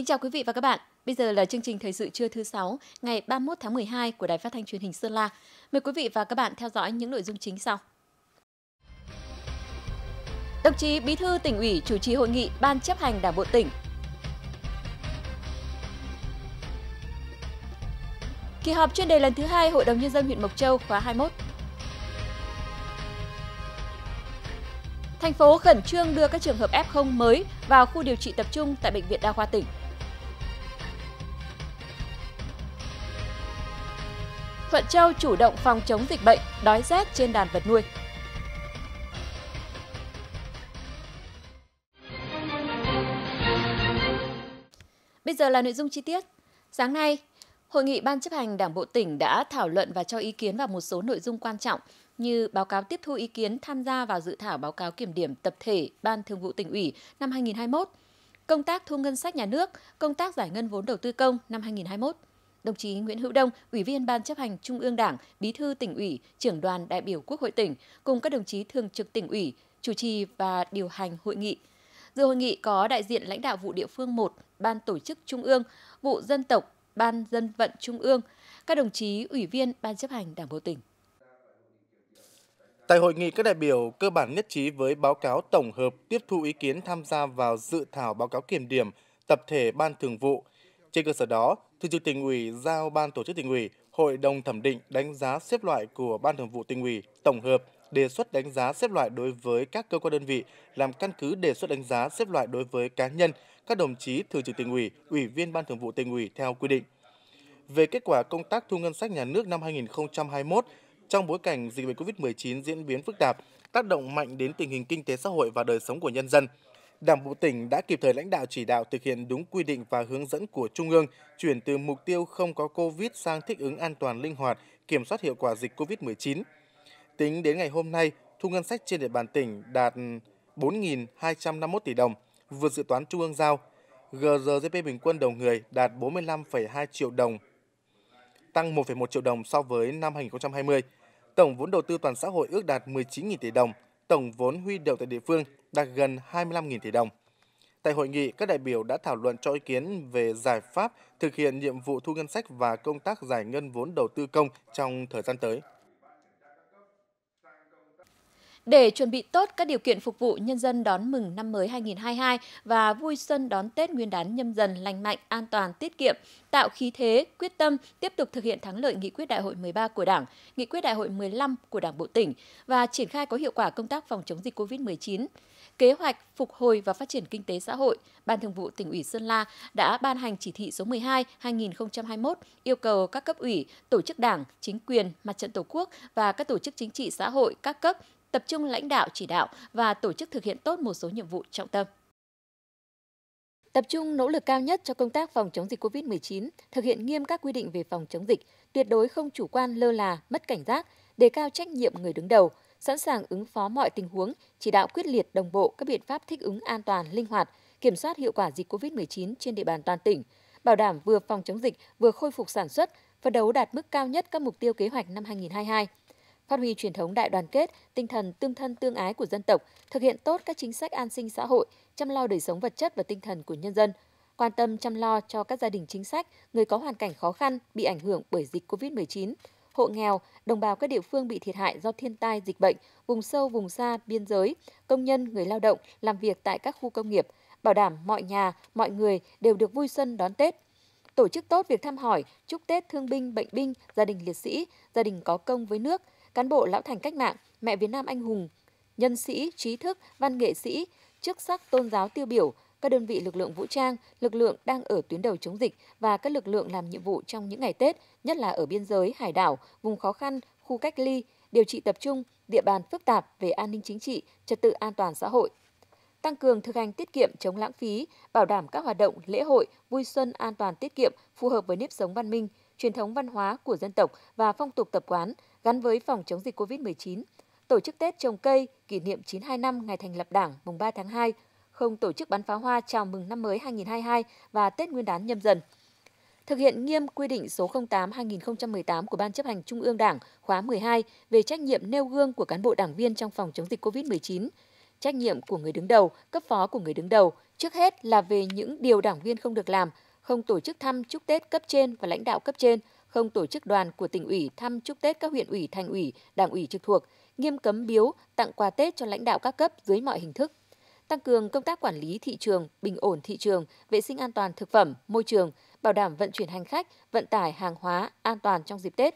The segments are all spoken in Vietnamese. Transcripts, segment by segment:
Kính chào quý vị và các bạn. Bây giờ là chương trình thời sự trưa thứ 6, ngày 31 tháng 12 của Đài Phát thanh Truyền hình Sơn La. Mời quý vị và các bạn theo dõi những nội dung chính sau. Đồng chí Bí thư tỉnh ủy chủ trì hội nghị Ban chấp hành Đảng bộ tỉnh. Kỳ họp chuyên đề lần thứ hai Hội đồng nhân dân huyện Mộc Châu khóa 21. Thành phố khẩn trương đưa các trường hợp F0 mới vào khu điều trị tập trung tại bệnh viện đa khoa tỉnh. Thuận Châu chủ động phòng chống dịch bệnh, đói rét trên đàn vật nuôi. Bây giờ là nội dung chi tiết. Sáng nay, Hội nghị Ban chấp hành Đảng Bộ tỉnh đã thảo luận và cho ý kiến vào một số nội dung quan trọng như báo cáo tiếp thu ý kiến tham gia vào dự thảo báo cáo kiểm điểm tập thể Ban Thường vụ tỉnh ủy năm 2021, công tác thu ngân sách nhà nước, công tác giải ngân vốn đầu tư công năm 2021, đồng chí Nguyễn Hữu Đông, Ủy viên Ban chấp hành Trung ương Đảng, Bí thư tỉnh ủy, trưởng đoàn đại biểu Quốc hội tỉnh cùng các đồng chí thường trực tỉnh ủy chủ trì và điều hành hội nghị. Dự hội nghị có đại diện lãnh đạo vụ địa phương 1, Ban tổ chức Trung ương, vụ dân tộc, Ban dân vận Trung ương, các đồng chí ủy viên Ban chấp hành Đảng bộ tỉnh. Tại hội nghị, các đại biểu cơ bản nhất trí với báo cáo tổng hợp tiếp thu ý kiến tham gia vào dự thảo báo cáo kiểm điểm tập thể Ban Thường vụ. Trên cơ sở đó, Thường trực tỉnh ủy giao ban tổ chức tỉnh ủy, hội đồng thẩm định đánh giá xếp loại của ban thường vụ tỉnh ủy tổng hợp đề xuất đánh giá xếp loại đối với các cơ quan đơn vị làm căn cứ đề xuất đánh giá xếp loại đối với cá nhân, các đồng chí thường trực tỉnh ủy, ủy viên ban thường vụ tỉnh ủy theo quy định. Về kết quả công tác thu ngân sách nhà nước năm 2021 trong bối cảnh dịch bệnh COVID-19 diễn biến phức tạp, tác động mạnh đến tình hình kinh tế xã hội và đời sống của nhân dân – Đảng bộ tỉnh đã kịp thời lãnh đạo chỉ đạo thực hiện đúng quy định và hướng dẫn của Trung ương, chuyển từ mục tiêu không có COVID sang thích ứng an toàn linh hoạt, kiểm soát hiệu quả dịch COVID-19. Tính đến ngày hôm nay, thu ngân sách trên địa bàn tỉnh đạt 4.251 tỷ đồng, vượt dự toán Trung ương giao. GRGP bình quân đầu người đạt 45,2 triệu đồng, tăng 1,1 triệu đồng so với năm 2020. Tổng vốn đầu tư toàn xã hội ước đạt 19.000 tỷ đồng, tổng vốn huy động tại địa phương đạt gần 25.000 tỷ đồng. Tại hội nghị, các đại biểu đã thảo luận cho ý kiến về giải pháp thực hiện nhiệm vụ thu ngân sách và công tác giải ngân vốn đầu tư công trong thời gian tới. Để chuẩn bị tốt các điều kiện phục vụ nhân dân đón mừng năm mới 2022 và vui xuân đón Tết Nguyên đán nhâm dần lành mạnh, an toàn, tiết kiệm, tạo khí thế, quyết tâm tiếp tục thực hiện thắng lợi nghị quyết đại hội 13 của Đảng, nghị quyết đại hội 15 của Đảng bộ tỉnh và triển khai có hiệu quả công tác phòng chống dịch COVID-19. Kế hoạch phục hồi và phát triển kinh tế xã hội, Ban Thường vụ tỉnh ủy Sơn La đã ban hành chỉ thị số 12 2021 yêu cầu các cấp ủy, tổ chức Đảng, chính quyền, mặt trận Tổ quốc và các tổ chức chính trị xã hội các cấp tập trung lãnh đạo chỉ đạo và tổ chức thực hiện tốt một số nhiệm vụ trọng tâm. Tập trung nỗ lực cao nhất cho công tác phòng chống dịch COVID-19, thực hiện nghiêm các quy định về phòng chống dịch, tuyệt đối không chủ quan lơ là, mất cảnh giác, đề cao trách nhiệm người đứng đầu, sẵn sàng ứng phó mọi tình huống, chỉ đạo quyết liệt đồng bộ các biện pháp thích ứng an toàn, linh hoạt, kiểm soát hiệu quả dịch COVID-19 trên địa bàn toàn tỉnh, bảo đảm vừa phòng chống dịch vừa khôi phục sản xuất, phấn đấu đạt mức cao nhất các mục tiêu kế hoạch năm 2022 phát huy truyền thống đại đoàn kết, tinh thần tương thân tương ái của dân tộc, thực hiện tốt các chính sách an sinh xã hội, chăm lo đời sống vật chất và tinh thần của nhân dân, quan tâm chăm lo cho các gia đình chính sách, người có hoàn cảnh khó khăn bị ảnh hưởng bởi dịch COVID-19, hộ nghèo, đồng bào các địa phương bị thiệt hại do thiên tai dịch bệnh, vùng sâu vùng xa biên giới, công nhân, người lao động làm việc tại các khu công nghiệp, bảo đảm mọi nhà, mọi người đều được vui xuân đón Tết. Tổ chức tốt việc thăm hỏi, chúc Tết thương binh, bệnh binh, gia đình liệt sĩ, gia đình có công với nước – cán bộ lão thành cách mạng, mẹ Việt Nam anh hùng, nhân sĩ, trí thức, văn nghệ sĩ, chức sắc tôn giáo tiêu biểu, các đơn vị lực lượng vũ trang, lực lượng đang ở tuyến đầu chống dịch và các lực lượng làm nhiệm vụ trong những ngày Tết, nhất là ở biên giới, hải đảo, vùng khó khăn, khu cách ly, điều trị tập trung, địa bàn phức tạp về an ninh chính trị, trật tự an toàn xã hội. Tăng cường thực hành tiết kiệm chống lãng phí, bảo đảm các hoạt động lễ hội vui xuân an toàn tiết kiệm phù hợp với nếp sống văn minh, truyền thống văn hóa của dân tộc và phong tục tập quán, gắn với phòng chống dịch COVID-19, tổ chức Tết trồng cây kỷ niệm 92 năm ngày thành lập Đảng mùng 3 tháng 2, không tổ chức bắn pháo hoa chào mừng năm mới 2022 và Tết Nguyên đán nhâm dần. Thực hiện nghiêm quy định số 08/2018 của Ban chấp hành Trung ương Đảng khóa 12 về trách nhiệm nêu gương của cán bộ đảng viên trong phòng chống dịch COVID-19, trách nhiệm của người đứng đầu, cấp phó của người đứng đầu, trước hết là về những điều đảng viên không được làm, không tổ chức thăm chúc Tết cấp trên và lãnh đạo cấp trên, không tổ chức đoàn của tỉnh ủy thăm chúc Tết các huyện ủy, thành ủy, đảng ủy trực thuộc, nghiêm cấm biếu, tặng quà Tết cho lãnh đạo các cấp dưới mọi hình thức. Tăng cường công tác quản lý thị trường, bình ổn thị trường, vệ sinh an toàn thực phẩm, môi trường, bảo đảm vận chuyển hành khách, vận tải hàng hóa an toàn trong dịp Tết.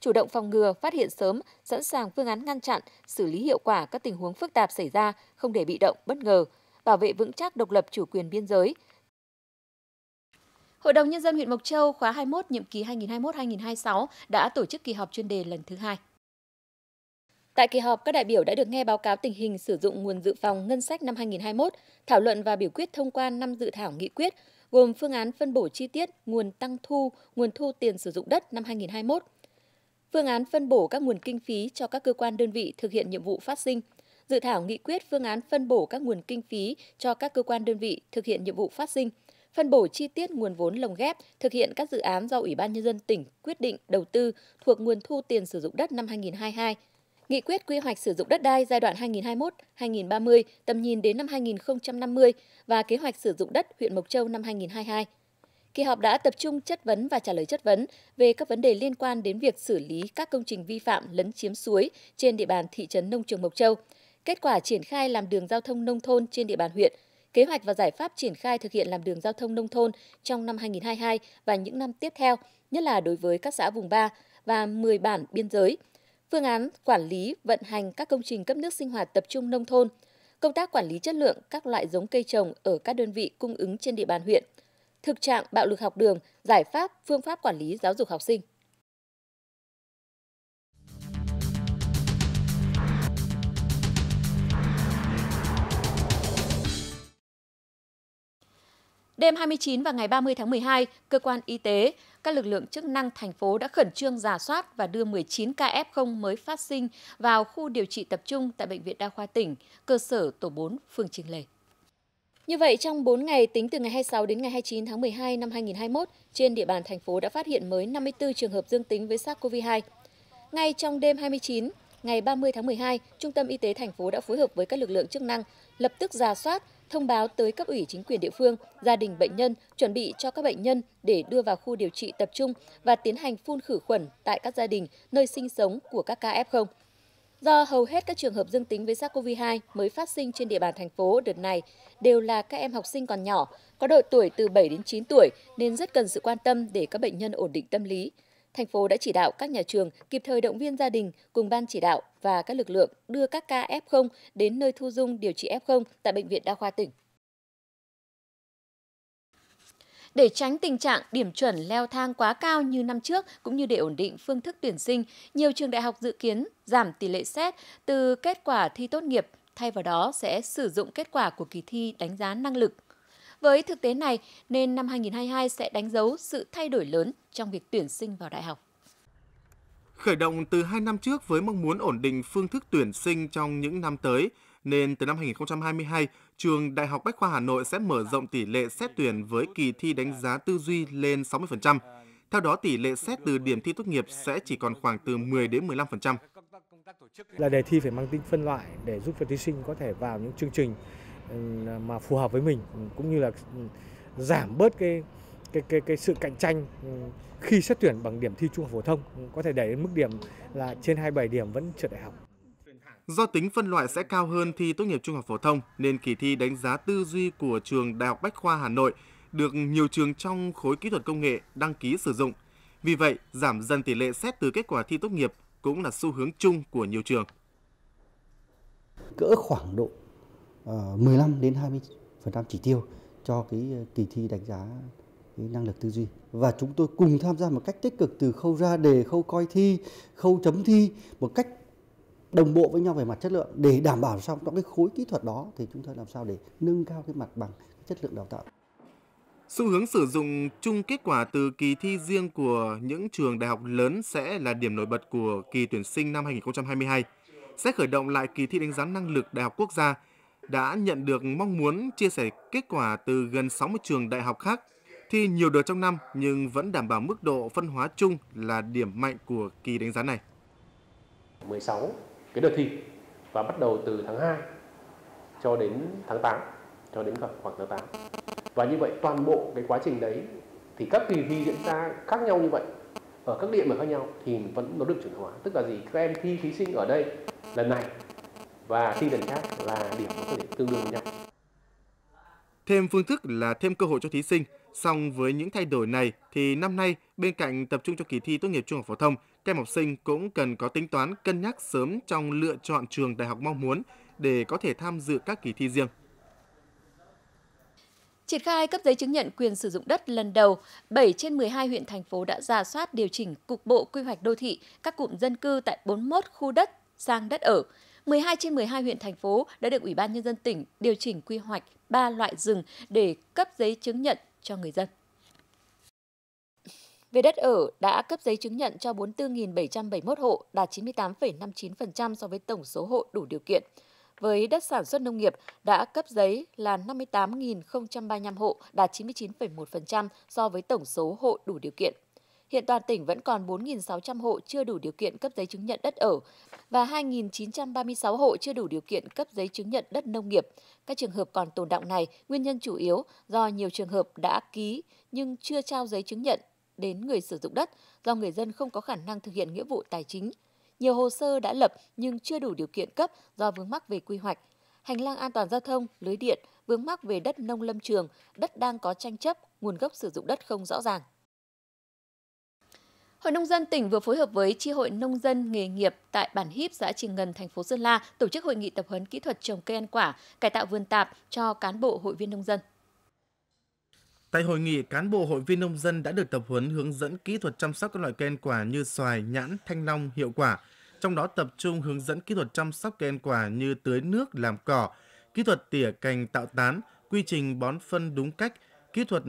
Chủ động phòng ngừa, phát hiện sớm, sẵn sàng phương án ngăn chặn, xử lý hiệu quả các tình huống phức tạp xảy ra, không để bị động bất ngờ, bảo vệ vững chắc độc lập chủ quyền biên giới, Hội đồng Nhân dân huyện Mộc Châu khóa 21 nhiệm kỳ 2021-2026 đã tổ chức kỳ họp chuyên đề lần thứ hai. Tại kỳ họp, các đại biểu đã được nghe báo cáo tình hình sử dụng nguồn dự phòng ngân sách năm 2021, thảo luận và biểu quyết thông qua 5 dự thảo nghị quyết, gồm phương án phân bổ chi tiết nguồn tăng thu, nguồn thu tiền sử dụng đất năm 2021, phương án phân bổ các nguồn kinh phí cho các cơ quan đơn vị thực hiện nhiệm vụ phát sinh, dự thảo nghị quyết phương án phân bổ các nguồn kinh phí cho các cơ quan đơn vị thực hiện nhiệm vụ phát sinh – phân bổ chi tiết nguồn vốn lồng ghép thực hiện các dự án do Ủy ban Nhân dân tỉnh quyết định đầu tư thuộc nguồn thu tiền sử dụng đất năm 2022. Nghị quyết quy hoạch sử dụng đất đai giai đoạn 2021-2030 tầm nhìn đến năm 2050 và kế hoạch sử dụng đất huyện Mộc Châu năm 2022. Kỳ họp đã tập trung chất vấn và trả lời chất vấn về các vấn đề liên quan đến việc xử lý các công trình vi phạm lấn chiếm suối trên địa bàn thị trấn nông trường Mộc Châu, kết quả triển khai làm đường giao thông nông thôn trên địa bàn huyện – kế hoạch và giải pháp triển khai thực hiện làm đường giao thông nông thôn trong năm 2022 và những năm tiếp theo, nhất là đối với các xã vùng 3 và 10 bản biên giới, phương án quản lý vận hành các công trình cấp nước sinh hoạt tập trung nông thôn, công tác quản lý chất lượng các loại giống cây trồng ở các đơn vị cung ứng trên địa bàn huyện, thực trạng bạo lực học đường, giải pháp, phương pháp quản lý giáo dục học sinh. Đêm 29 và ngày 30 tháng 12, cơ quan y tế, các lực lượng chức năng thành phố đã khẩn trương giả soát và đưa 19 ca F0 mới phát sinh vào khu điều trị tập trung tại Bệnh viện Đa khoa tỉnh, cơ sở tổ 4, phường Trình Lề. Như vậy, trong 4 ngày tính từ ngày 26 đến ngày 29 tháng 12 năm 2021, trên địa bàn thành phố đã phát hiện mới 54 trường hợp dương tính với SARS-CoV-2. Ngay trong đêm 29, ngày 30 tháng 12, Trung tâm Y tế thành phố đã phối hợp với các lực lượng chức năng lập tức giả soát, thông báo tới các ủy chính quyền địa phương, gia đình bệnh nhân chuẩn bị cho các bệnh nhân để đưa vào khu điều trị tập trung và tiến hành phun khử khuẩn tại các gia đình nơi sinh sống của các ca F0. Do hầu hết các trường hợp dương tính với SARS-CoV-2 mới phát sinh trên địa bàn thành phố đợt này đều là các em học sinh còn nhỏ, có độ tuổi từ 7 đến 9 tuổi nên rất cần sự quan tâm để các bệnh nhân ổn định tâm lý thành phố đã chỉ đạo các nhà trường kịp thời động viên gia đình cùng ban chỉ đạo và các lực lượng đưa các ca F0 đến nơi thu dung điều trị F0 tại Bệnh viện Đa khoa tỉnh. Để tránh tình trạng điểm chuẩn leo thang quá cao như năm trước cũng như để ổn định phương thức tuyển sinh, nhiều trường đại học dự kiến giảm tỷ lệ xét từ kết quả thi tốt nghiệp, thay vào đó sẽ sử dụng kết quả của kỳ thi đánh giá năng lực. Với thực tế này nên năm 2022 sẽ đánh dấu sự thay đổi lớn trong việc tuyển sinh vào đại học. Khởi động từ 2 năm trước với mong muốn ổn định phương thức tuyển sinh trong những năm tới, nên từ năm 2022, trường Đại học Bách khoa Hà Nội sẽ mở rộng tỷ lệ xét tuyển với kỳ thi đánh giá tư duy lên 60%. Theo đó, tỷ lệ xét từ điểm thi tốt nghiệp sẽ chỉ còn khoảng từ 10 đến 15%. Là đề thi phải mang tính phân loại để giúp cho thí sinh có thể vào những chương trình mà phù hợp với mình cũng như là giảm bớt cái cái cái cái sự cạnh tranh khi xét tuyển bằng điểm thi trung học phổ thông có thể đẩy đến mức điểm là trên 27 điểm vẫn trượt đại học. Do tính phân loại sẽ cao hơn thi tốt nghiệp trung học phổ thông nên kỳ thi đánh giá tư duy của trường Đại học Bách khoa Hà Nội được nhiều trường trong khối kỹ thuật công nghệ đăng ký sử dụng. Vì vậy, giảm dần tỷ lệ xét từ kết quả thi tốt nghiệp cũng là xu hướng chung của nhiều trường. Cỡ khoảng độ 15 ờ, đến 20% chỉ tiêu cho cái ờ, kỳ thi đánh giá cái năng lực tư duy và chúng tôi cùng tham gia một cách tích cực từ khâu ra đề, khâu coi thi, khâu chấm thi một cách đồng bộ với nhau về mặt chất lượng để đảm bảo xong trong cái khối kỹ thuật đó thì chúng tôi làm sao để nâng cao cái mặt bằng chất lượng đào tạo. Xu hướng sử dụng chung kết quả từ kỳ thi riêng của những trường đại học lớn sẽ là điểm nổi bật của kỳ tuyển sinh năm 2022. Sẽ khởi động lại kỳ thi đánh giá năng lực đại học quốc gia đã nhận được mong muốn chia sẻ kết quả từ gần 60 trường đại học khác thi nhiều đợt trong năm nhưng vẫn đảm bảo mức độ phân hóa chung là điểm mạnh của kỳ đánh giá này. 16 cái đợt thi và bắt đầu từ tháng 2 cho đến tháng 8 cho đến khoảng tháng 8. Và như vậy toàn bộ cái quá trình đấy thì các kỳ thi diễn ra khác nhau như vậy ở các địa mà khác nhau thì vẫn nó được chuẩn hóa tức là gì các em thi thí sinh ở đây lần này và thi lần khác là điểm có thể tương đương với nhau. Thêm phương thức là thêm cơ hội cho thí sinh. Song với những thay đổi này thì năm nay bên cạnh tập trung cho kỳ thi tốt nghiệp trung học phổ thông, các học sinh cũng cần có tính toán cân nhắc sớm trong lựa chọn trường đại học mong muốn để có thể tham dự các kỳ thi riêng. Triển khai cấp giấy chứng nhận quyền sử dụng đất lần đầu, 7 trên 12 huyện thành phố đã ra soát điều chỉnh cục bộ quy hoạch đô thị các cụm dân cư tại 41 khu đất sang đất ở. 12 trên 12 huyện thành phố đã được Ủy ban nhân dân tỉnh điều chỉnh quy hoạch 3 loại rừng để cấp giấy chứng nhận cho người dân. Về đất ở, đã cấp giấy chứng nhận cho 44.771 hộ, đạt 98,59% so với tổng số hộ đủ điều kiện. Với đất sản xuất nông nghiệp, đã cấp giấy là 58.035 hộ, đạt 99,1% so với tổng số hộ đủ điều kiện. Hiện toàn tỉnh vẫn còn 4.600 hộ chưa đủ điều kiện cấp giấy chứng nhận đất ở và 2.936 hộ chưa đủ điều kiện cấp giấy chứng nhận đất nông nghiệp. Các trường hợp còn tồn động này, nguyên nhân chủ yếu do nhiều trường hợp đã ký nhưng chưa trao giấy chứng nhận đến người sử dụng đất do người dân không có khả năng thực hiện nghĩa vụ tài chính. Nhiều hồ sơ đã lập nhưng chưa đủ điều kiện cấp do vướng mắc về quy hoạch, hành lang an toàn giao thông, lưới điện, vướng mắc về đất nông lâm trường, đất đang có tranh chấp, nguồn gốc sử dụng đất không rõ ràng. Hội nông dân tỉnh vừa phối hợp với Chi hội nông dân nghề nghiệp tại bản Híp, xã Trình Ngân, thành phố Sơn La tổ chức hội nghị tập huấn kỹ thuật trồng cây ăn quả, cải tạo vườn tạp cho cán bộ hội viên nông dân. Tại hội nghị, cán bộ hội viên nông dân đã được tập huấn hướng dẫn kỹ thuật chăm sóc các loại cây ăn quả như xoài, nhãn, thanh long hiệu quả. Trong đó tập trung hướng dẫn kỹ thuật chăm sóc cây ăn quả như tưới nước làm cỏ, kỹ thuật tỉa cành tạo tán, quy trình bón phân đúng cách, kỹ thuật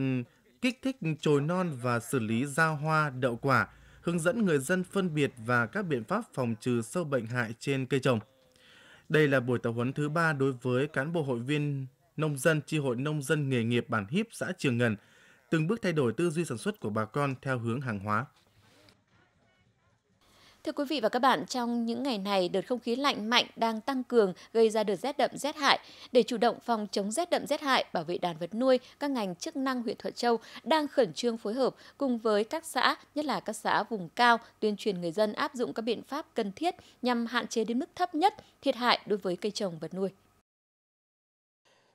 kích thích chồi non và xử lý ra hoa, đậu quả – hướng dẫn người dân phân biệt và các biện pháp phòng trừ sâu bệnh hại trên cây trồng. Đây là buổi tập huấn thứ ba đối với cán bộ hội viên nông dân chi hội nông dân nghề nghiệp bản hiếp xã Trường Ngần, từng bước thay đổi tư duy sản xuất của bà con theo hướng hàng hóa. Thưa quý vị và các bạn, trong những ngày này, đợt không khí lạnh mạnh đang tăng cường gây ra đợt rét đậm rét hại. Để chủ động phòng chống rét đậm rét hại, bảo vệ đàn vật nuôi, các ngành chức năng huyện Thuận Châu đang khẩn trương phối hợp cùng với các xã, nhất là các xã vùng cao, tuyên truyền người dân áp dụng các biện pháp cần thiết nhằm hạn chế đến mức thấp nhất thiệt hại đối với cây trồng vật nuôi.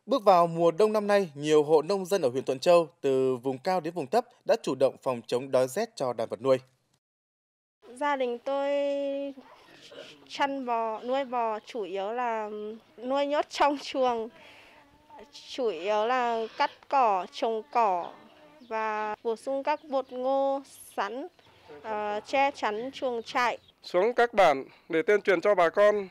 Bước vào mùa đông năm nay, nhiều hộ nông dân ở huyện Thuận Châu từ vùng cao đến vùng thấp đã chủ động phòng chống đói rét cho đàn vật nuôi. Gia đình tôi chăn bò, nuôi bò chủ yếu là nuôi nhốt trong chuồng, chủ yếu là cắt cỏ, trồng cỏ và bổ sung các bột ngô, sắn, uh, che chắn chuồng trại. Xuống các bản để tuyên truyền cho bà con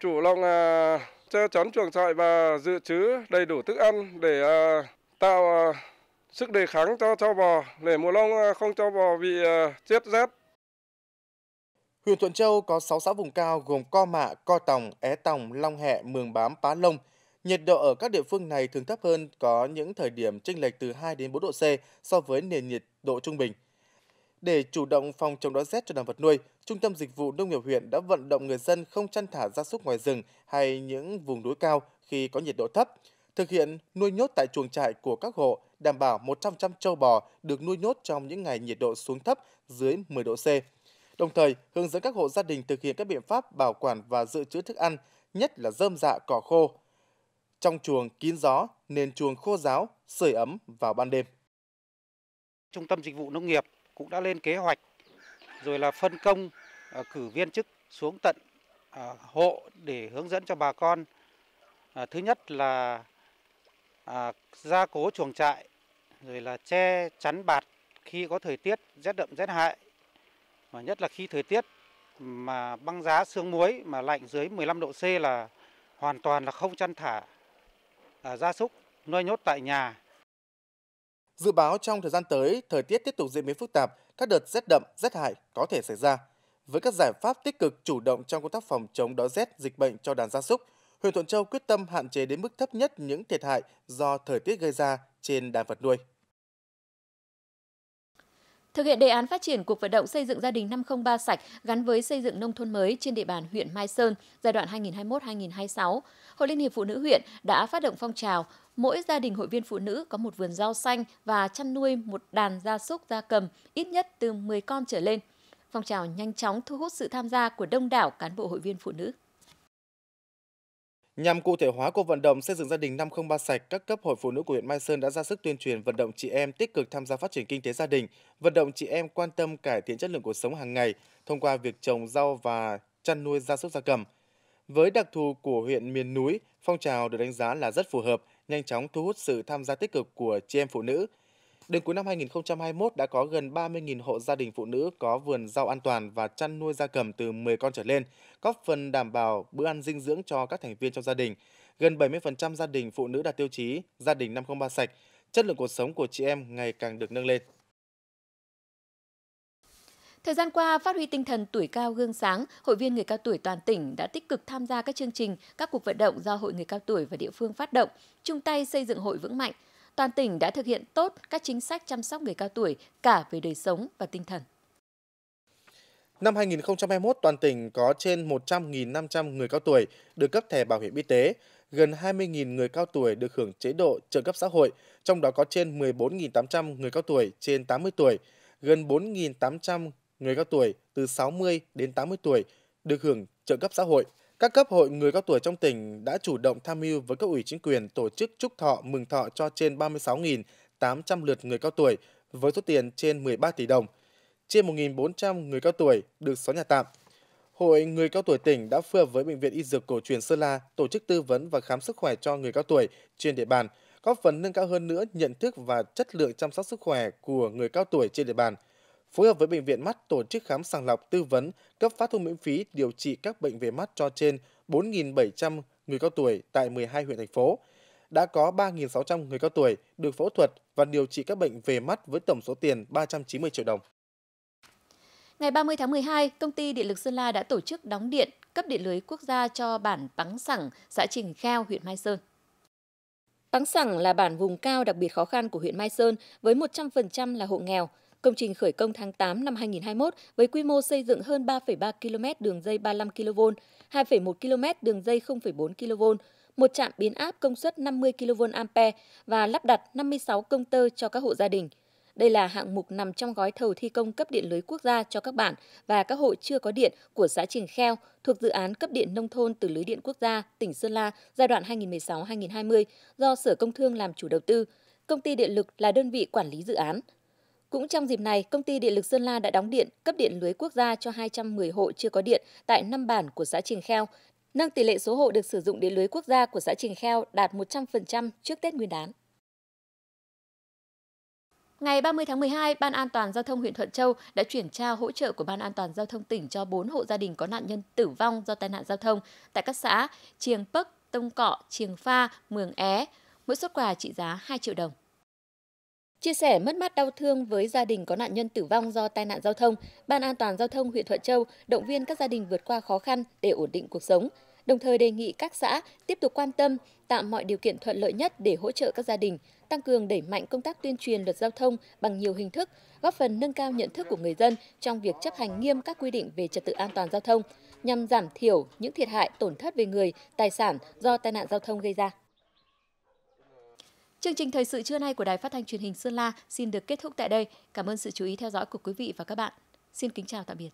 chủ động uh, à, che chắn chuồng trại và dự trữ đầy đủ thức ăn để uh, tạo uh, sức đề kháng cho cho bò để mùa lông không cho bò bị uh, chết rét Huyện Thuận Châu có 6 xã vùng cao gồm Co Mạ, Co Tòng, É Tòng, Long Hẹ, Mường Bám, Pá Lông. Nhiệt độ ở các địa phương này thường thấp hơn, có những thời điểm chênh lệch từ 2 đến 4 độ C so với nền nhiệt độ trung bình. Để chủ động phòng chống đói rét cho đàn vật nuôi, Trung tâm Dịch vụ Nông nghiệp huyện đã vận động người dân không chăn thả gia súc ngoài rừng hay những vùng núi cao khi có nhiệt độ thấp, thực hiện nuôi nhốt tại chuồng trại của các hộ, đảm bảo 100% trâu bò được nuôi nhốt trong những ngày nhiệt độ xuống thấp dưới 10 độ C Đồng thời, hướng dẫn các hộ gia đình thực hiện các biện pháp bảo quản và dự trữ thức ăn, nhất là rơm dạ cỏ khô. Trong chuồng kín gió, nên chuồng khô ráo, sưởi ấm vào ban đêm. Trung tâm Dịch vụ Nông nghiệp cũng đã lên kế hoạch rồi là phân công à, cử viên chức xuống tận à, hộ để hướng dẫn cho bà con. À, thứ nhất là gia cố chuồng trại, rồi là che chắn bạt khi có thời tiết rét đậm rét hại và nhất là khi thời tiết mà băng giá sương muối mà lạnh dưới 15 độ C là hoàn toàn là không chăn thả à, gia súc nuôi nhốt tại nhà. Dự báo trong thời gian tới, thời tiết tiếp tục diễn biến phức tạp, các đợt rét đậm, rét hại có thể xảy ra. Với các giải pháp tích cực chủ động trong công tác phòng chống đói rét, dịch bệnh cho đàn gia súc, huyện Thuận Châu quyết tâm hạn chế đến mức thấp nhất những thiệt hại do thời tiết gây ra trên đàn vật nuôi. Thực hiện đề án phát triển cuộc vận động xây dựng gia đình 503 sạch gắn với xây dựng nông thôn mới trên địa bàn huyện Mai Sơn giai đoạn 2021-2026, Hội Liên hiệp Phụ nữ huyện đã phát động phong trào mỗi gia đình hội viên phụ nữ có một vườn rau xanh và chăn nuôi một đàn gia súc gia cầm ít nhất từ 10 con trở lên. Phong trào nhanh chóng thu hút sự tham gia của đông đảo cán bộ hội viên phụ nữ. Nhằm cụ thể hóa cuộc vận động xây dựng gia đình 503 sạch, các cấp hội phụ nữ của huyện Mai Sơn đã ra sức tuyên truyền vận động chị em tích cực tham gia phát triển kinh tế gia đình, vận động chị em quan tâm cải thiện chất lượng cuộc sống hàng ngày thông qua việc trồng rau và chăn nuôi gia súc gia cầm. Với đặc thù của huyện miền núi, phong trào được đánh giá là rất phù hợp, nhanh chóng thu hút sự tham gia tích cực của chị em phụ nữ – Đến cuối năm 2021 đã có gần 30.000 hộ gia đình phụ nữ có vườn rau an toàn và chăn nuôi gia cầm từ 10 con trở lên, góp phần đảm bảo bữa ăn dinh dưỡng cho các thành viên trong gia đình. Gần 70% gia đình phụ nữ đạt tiêu chí gia đình 503 sạch, chất lượng cuộc sống của chị em ngày càng được nâng lên. Thời gian qua, phát huy tinh thần tuổi cao gương sáng, hội viên người cao tuổi toàn tỉnh đã tích cực tham gia các chương trình, các cuộc vận động do hội người cao tuổi và địa phương phát động, chung tay xây dựng hội vững mạnh, toàn tỉnh đã thực hiện tốt các chính sách chăm sóc người cao tuổi cả về đời sống và tinh thần. Năm 2021, toàn tỉnh có trên 100.500 người cao tuổi được cấp thẻ bảo hiểm y tế, gần 20.000 người cao tuổi được hưởng chế độ trợ cấp xã hội, trong đó có trên 14.800 người cao tuổi trên 80 tuổi, gần 4.800 người cao tuổi từ 60 đến 80 tuổi được hưởng trợ cấp xã hội. Các cấp hội người cao tuổi trong tỉnh đã chủ động tham mưu với cấp ủy chính quyền tổ chức chúc thọ mừng thọ cho trên 36.800 lượt người cao tuổi với số tiền trên 13 tỷ đồng. Trên 1.400 người cao tuổi được xóa nhà tạm. Hội người cao tuổi tỉnh đã phối hợp với Bệnh viện Y Dược Cổ truyền Sơn La tổ chức tư vấn và khám sức khỏe cho người cao tuổi trên địa bàn, góp phần nâng cao hơn nữa nhận thức và chất lượng chăm sóc sức khỏe của người cao tuổi trên địa bàn – phối hợp với Bệnh viện Mắt tổ chức khám sàng lọc tư vấn, cấp phát thuốc miễn phí điều trị các bệnh về mắt cho trên 4.700 người cao tuổi tại 12 huyện thành phố. Đã có 3.600 người cao tuổi được phẫu thuật và điều trị các bệnh về mắt với tổng số tiền 390 triệu đồng. Ngày 30 tháng 12, công ty Điện lực Sơn La đã tổ chức đóng điện, cấp điện lưới quốc gia cho bản Bắn Sẳng, xã Trình Kheo, huyện Mai Sơn. Bắn Sẳng là bản vùng cao đặc biệt khó khăn của huyện Mai Sơn với 100% là hộ nghèo – Công trình khởi công tháng 8 năm 2021 với quy mô xây dựng hơn 3,3 km đường dây 35 kV, 2,1 km đường dây 0,4 kV, một trạm biến áp công suất 50 kVA và lắp đặt 56 công tơ cho các hộ gia đình. Đây là hạng mục nằm trong gói thầu thi công cấp điện lưới quốc gia cho các bản và các hộ chưa có điện của xã Trình Kheo thuộc dự án cấp điện nông thôn từ lưới điện quốc gia tỉnh Sơn La giai đoạn 2016-2020 do Sở Công Thương làm chủ đầu tư. Công ty Điện lực là đơn vị quản lý dự án. Cũng trong dịp này, công ty Điện lực Sơn La đã đóng điện, cấp điện lưới quốc gia cho 210 hộ chưa có điện tại 5 bản của xã Trình Kheo, nâng tỷ lệ số hộ được sử dụng điện lưới quốc gia của xã Trình Kheo đạt 100% trước Tết Nguyên đán. Ngày 30 tháng 12, Ban An toàn Giao thông huyện Thuận Châu đã chuyển trao hỗ trợ của Ban An toàn Giao thông tỉnh cho 4 hộ gia đình có nạn nhân tử vong do tai nạn giao thông tại các xã Triềng Pấc, Tông Cọ, Triềng Pha, Mường É, mỗi xuất quà trị giá 2 triệu đồng. Chia sẻ mất mát đau thương với gia đình có nạn nhân tử vong do tai nạn giao thông, Ban An toàn giao thông huyện Thuận Châu động viên các gia đình vượt qua khó khăn để ổn định cuộc sống, đồng thời đề nghị các xã tiếp tục quan tâm, tạo mọi điều kiện thuận lợi nhất để hỗ trợ các gia đình, tăng cường đẩy mạnh công tác tuyên truyền luật giao thông bằng nhiều hình thức, góp phần nâng cao nhận thức của người dân trong việc chấp hành nghiêm các quy định về trật tự an toàn giao thông, nhằm giảm thiểu những thiệt hại tổn thất về người, tài sản do tai nạn giao thông gây ra. Chương trình thời sự trưa nay của Đài Phát thanh Truyền hình Sơn La xin được kết thúc tại đây. Cảm ơn sự chú ý theo dõi của quý vị và các bạn. Xin kính chào tạm biệt.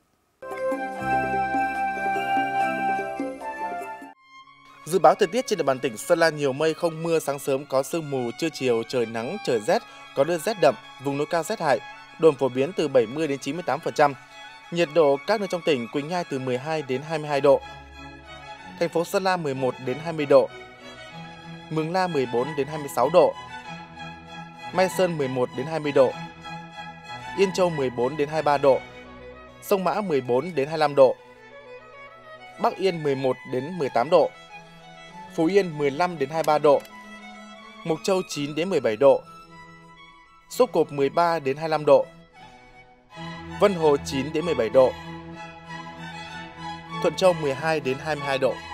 Dự báo thời tiết trên địa bàn tỉnh Sơn La nhiều mây không mưa, sáng sớm có sương mù, trưa chiều trời nắng, trời rét, có nơi rét đậm, vùng núi cao rét hại, đồn phổ biến từ 70 đến 98%. Nhiệt độ các nơi trong tỉnh Quỳnh Nhai từ 12 đến 22 độ. Thành phố Sơn La 11 đến 20 độ, Mường La 14 đến 26 độ, Mai Sơn 11 đến 20 độ, Yên Châu 14 đến 23 độ, Sông Mã 14 đến 25 độ, Bắc Yên 11 đến 18 độ, Phú Yên 15 đến 23 độ, Mộc Châu 9 đến 17 độ, Sốc Cộp 13 đến 25 độ, Vân Hồ 9 đến 17 độ, Thuận Châu 12 đến 22 độ.